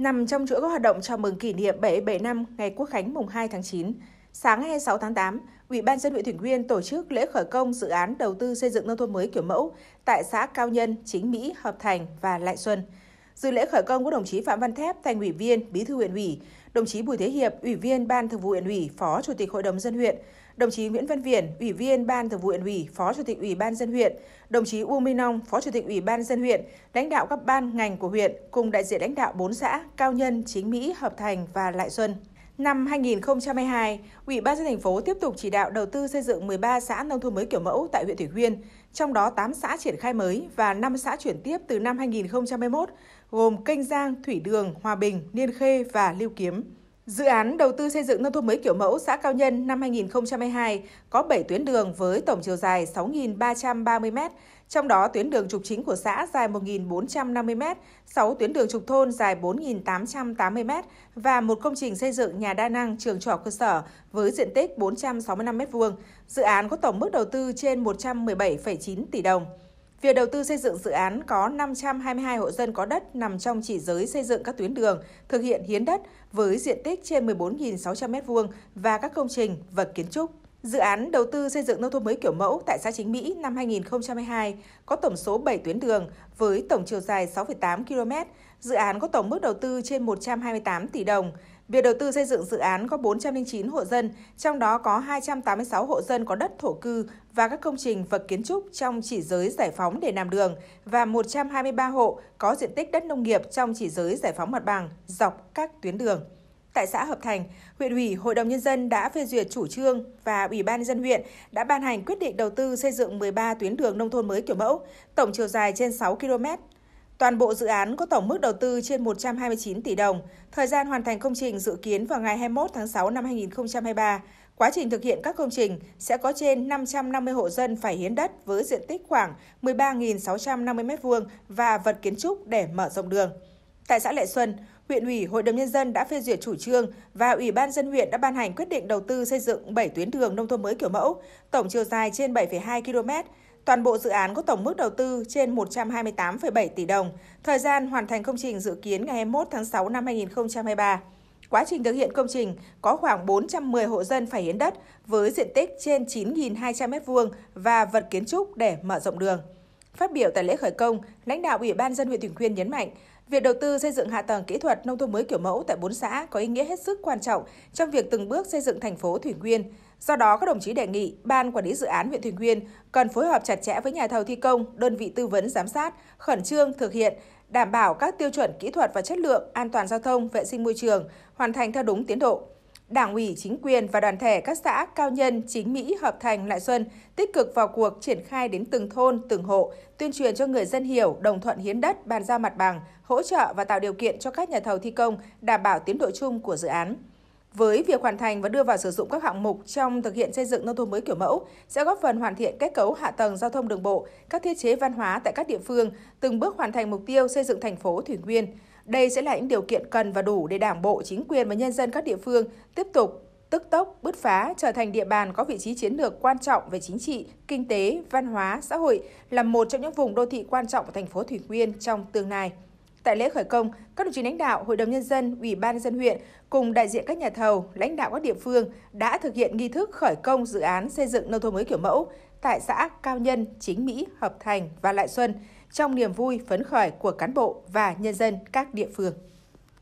Nằm trong chuỗi các hoạt động chào mừng kỷ niệm 77 năm Ngày Quốc khánh mùng 2 tháng 9, sáng ngày 6 tháng 8, Ủy ban dân huyện Thủy Nguyên tổ chức lễ khởi công dự án đầu tư xây dựng nông thôn mới kiểu mẫu tại xã Cao Nhân, Chính Mỹ, Hợp Thành và Lại Xuân. Dự lễ khởi công có đồng chí Phạm Văn Thép, thành ủy viên, bí thư huyện ủy, đồng chí Bùi Thế Hiệp, ủy viên ban thường vụ huyện ủy, phó chủ tịch hội đồng dân huyện, đồng chí Nguyễn Văn Viễn, Ủy viên Ban Thường vụ huyện ủy, Phó Chủ tịch Ủy ban dân huyện, đồng chí Uông Minh Long, Phó Chủ tịch Ủy ban dân huyện, lãnh đạo các ban ngành của huyện cùng đại diện lãnh đạo bốn xã Cao Nhân, Chính Mỹ, Hợp Thành và Lại Xuân. Năm 2022, Ủy ban dân thành phố tiếp tục chỉ đạo đầu tư xây dựng 13 xã nông thôn mới kiểu mẫu tại huyện Thủy Nguyên, trong đó 8 xã triển khai mới và 5 xã chuyển tiếp từ năm 2021, gồm Kênh Giang, Thủy Đường, Hòa Bình, Niên Khê và Lưu Kiếm. Dự án đầu tư xây dựng nông thôn mới kiểu mẫu xã Cao Nhân năm 2022 có 7 tuyến đường với tổng chiều dài 6.330 m, trong đó tuyến đường trục chính của xã dài 1.450 m, 6 tuyến đường trục thôn dài 4.880 m và một công trình xây dựng nhà đa năng trường trung cơ sở với diện tích 465 m2. Dự án có tổng mức đầu tư trên 117,9 tỷ đồng. Việc đầu tư xây dựng dự án có 522 hộ dân có đất nằm trong chỉ giới xây dựng các tuyến đường, thực hiện hiến đất với diện tích trên 14.600 m2 và các công trình vật kiến trúc. Dự án đầu tư xây dựng nông thôn mới kiểu mẫu tại xã Chính Mỹ năm 2022 có tổng số 7 tuyến đường với tổng chiều dài 6,8 km. Dự án có tổng mức đầu tư trên 128 tỷ đồng. Việc đầu tư xây dựng dự án có 409 hộ dân, trong đó có 286 hộ dân có đất thổ cư và các công trình vật kiến trúc trong chỉ giới giải phóng để làm đường và 123 hộ có diện tích đất nông nghiệp trong chỉ giới giải phóng mặt bằng dọc các tuyến đường. Tại xã Hợp Thành, huyện ủy, Hội đồng Nhân dân đã phê duyệt chủ trương và Ủy ban nhân dân huyện đã ban hành quyết định đầu tư xây dựng 13 tuyến đường nông thôn mới kiểu mẫu, tổng chiều dài trên 6 km, Toàn bộ dự án có tổng mức đầu tư trên 129 tỷ đồng. Thời gian hoàn thành công trình dự kiến vào ngày 21 tháng 6 năm 2023. Quá trình thực hiện các công trình sẽ có trên 550 hộ dân phải hiến đất với diện tích khoảng 13.650 m2 và vật kiến trúc để mở rộng đường. Tại xã Lệ Xuân, huyện ủy, hội đồng nhân dân đã phê duyệt chủ trương và ủy ban dân huyện đã ban hành quyết định đầu tư xây dựng 7 tuyến đường nông thôn mới kiểu mẫu, tổng chiều dài trên 7,2 km. Toàn bộ dự án có tổng mức đầu tư trên 128,7 tỷ đồng. Thời gian hoàn thành công trình dự kiến ngày 21 tháng 6 năm 2023. Quá trình thực hiện công trình, có khoảng 410 hộ dân phải hiến đất với diện tích trên 9.200 m2 và vật kiến trúc để mở rộng đường. Phát biểu tại lễ khởi công, lãnh đạo Ủy ban dân huyện Thủy Quyên nhấn mạnh, Việc đầu tư xây dựng hạ tầng kỹ thuật nông thôn mới kiểu mẫu tại 4 xã có ý nghĩa hết sức quan trọng trong việc từng bước xây dựng thành phố Thủy Nguyên. Do đó, các đồng chí đề nghị Ban Quản lý Dự án huyện Thủy Nguyên cần phối hợp chặt chẽ với nhà thầu thi công, đơn vị tư vấn giám sát, khẩn trương thực hiện, đảm bảo các tiêu chuẩn kỹ thuật và chất lượng, an toàn giao thông, vệ sinh môi trường, hoàn thành theo đúng tiến độ. Đảng ủy, chính quyền và đoàn thể các xã Cao Nhân, Chính Mỹ, Hợp Thành, Lại Xuân tích cực vào cuộc triển khai đến từng thôn, từng hộ, tuyên truyền cho người dân hiểu, đồng thuận hiến đất, bàn giao mặt bằng, hỗ trợ và tạo điều kiện cho các nhà thầu thi công đảm bảo tiến độ chung của dự án. Với việc hoàn thành và đưa vào sử dụng các hạng mục trong thực hiện xây dựng nông thôn mới kiểu mẫu sẽ góp phần hoàn thiện kết cấu hạ tầng giao thông đường bộ, các thiết chế văn hóa tại các địa phương, từng bước hoàn thành mục tiêu xây dựng thành phố Thủy Nguyên. Đây sẽ là những điều kiện cần và đủ để Đảng bộ, chính quyền và nhân dân các địa phương tiếp tục tức tốc, bứt phá trở thành địa bàn có vị trí chiến lược quan trọng về chính trị, kinh tế, văn hóa, xã hội, là một trong những vùng đô thị quan trọng của thành phố Thủy Nguyên trong tương lai. Tại lễ khởi công, các đồng chí lãnh đạo Hội đồng Nhân dân, Ủy ban Nhân dân huyện cùng đại diện các nhà thầu, lãnh đạo các địa phương đã thực hiện nghi thức khởi công dự án xây dựng nông thôn mới kiểu mẫu tại xã Cao Nhân, Chính Mỹ, Hợp Thành và Lại Xuân – trong niềm vui phấn khởi của cán bộ và nhân dân các địa phương.